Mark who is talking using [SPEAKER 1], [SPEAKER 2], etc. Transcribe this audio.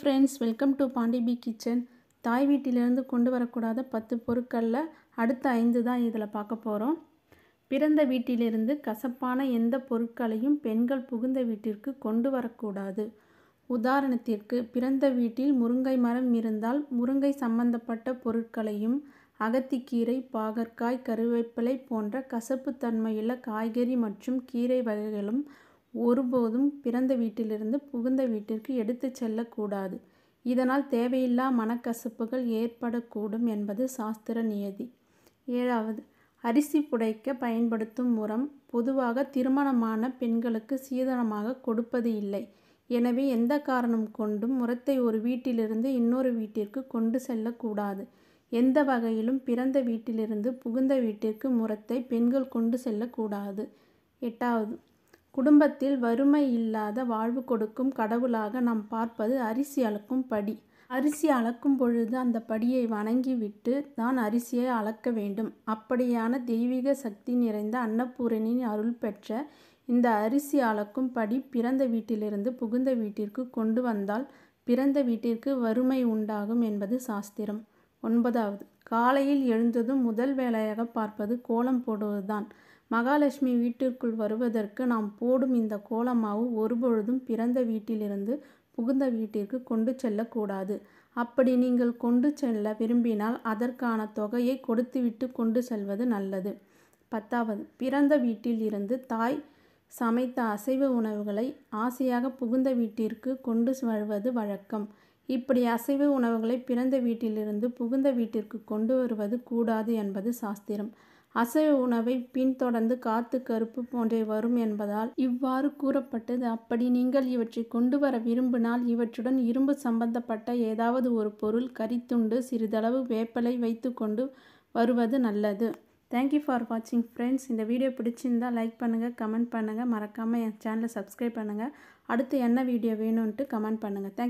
[SPEAKER 1] friends welcome to பாண்டிபி kitchen தாய் வீட்டிலிருந்து கொண்டு வரக்கூடாத பத்து பொருட்களில் அடுத்த ஐந்து தான் இதில் பார்க்க போகிறோம் பிறந்த வீட்டிலிருந்து கசப்பான எந்த பொருட்களையும் பெண்கள் புகுந்த வீட்டிற்கு கொண்டு வரக்கூடாது உதாரணத்திற்கு பிறந்த வீட்டில் முருங்கை மரம் இருந்தால் முருங்கை சம்பந்தப்பட்ட பொருட்களையும் அகத்திக்கீரை பாகற்காய் கருவேப்பிலை போன்ற கசப்புத்தன்மையுள்ள காய்கறி மற்றும் கீரை வகைகளும் ஒருபோதும் பிறந்த வீட்டிலிருந்து புகுந்த வீட்டிற்கு எடுத்து செல்லக்கூடாது இதனால் தேவையில்லா மனக்கசப்புகள் ஏற்படக்கூடும் என்பது சாஸ்திர நியதி ஏழாவது அரிசி புடைக்க பயன்படுத்தும் உரம் பொதுவாக திருமணமான பெண்களுக்கு சீதனமாக கொடுப்பது இல்லை எனவே எந்த காரணம் கொண்டும் உரத்தை ஒரு வீட்டிலிருந்து இன்னொரு வீட்டிற்கு கொண்டு செல்லக்கூடாது எந்த வகையிலும் பிறந்த வீட்டிலிருந்து புகுந்த வீட்டிற்கு முரத்தை பெண்கள் கொண்டு செல்லக்கூடாது எட்டாவது குடும்பத்தில் வறுமை இல்லாத வாழ்வு கொடுக்கும் கடவுளாக நாம் பார்ப்பது அரிசி அளக்கும் படி அரிசி அளக்கும் பொழுது அந்த படியை வணங்கிவிட்டு தான் அரிசியை அளக்க வேண்டும் அப்படியான தெய்வீக சக்தி நிறைந்த அன்னபூரணின் அருள் பெற்ற இந்த அரிசி அளக்கும் படி பிறந்த வீட்டிலிருந்து புகுந்த வீட்டிற்கு கொண்டு வந்தால் பிறந்த வீட்டிற்கு வறுமை உண்டாகும் என்பது சாஸ்திரம் ஒன்பதாவது காலையில் எழுந்ததும் முதல் வேலையாக பார்ப்பது கோலம் போடுவதுதான் மகாலட்சுமி வீட்டிற்குள் வருவதற்கு நாம் போடும் இந்த கோலமாவு ஒருபொழுதும் பிறந்த வீட்டிலிருந்து புகுந்த வீட்டிற்கு கொண்டு செல்லக்கூடாது அப்படி நீங்கள் கொண்டு செல்ல விரும்பினால் அதற்கான தொகையை கொடுத்துவிட்டு கொண்டு செல்வது நல்லது பத்தாவது பிறந்த வீட்டில் இருந்து தாய் சமைத்த அசைவ உணவுகளை ஆசையாக புகுந்த வீட்டிற்கு கொண்டு வருவது வழக்கம் இப்படி அசைவ உணவுகளை பிறந்த வீட்டிலிருந்து புகுந்த வீட்டிற்கு கொண்டு வருவது கூடாது என்பது சாஸ்திரம் அசைவ உணவை பின்தொடர்ந்து காத்து கருப்பு போன்றே வரும் என்பதால் இவ்வாறு கூறப்பட்டது அப்படி நீங்கள் இவற்றை கொண்டு வர விரும்பினால் இவற்றுடன் இரும்பு சம்பந்தப்பட்ட ஏதாவது ஒரு பொருள் கறித்துண்டு சிறிதளவு வேப்பலை வைத்து கொண்டு வருவது நல்லது தேங்க்யூ ஃபார் வாட்சிங் ஃப்ரெண்ட்ஸ் இந்த வீடியோ பிடிச்சிருந்தால் லைக் பண்ணுங்கள் கமெண்ட் பண்ணுங்கள் மறக்காமல் என் சேனலை சப்ஸ்கிரைப் பண்ணுங்கள் அடுத்து என்ன வீடியோ வேணும்ன்ட்டு கமெண்ட் பண்ணுங்கள் தேங்க்யூ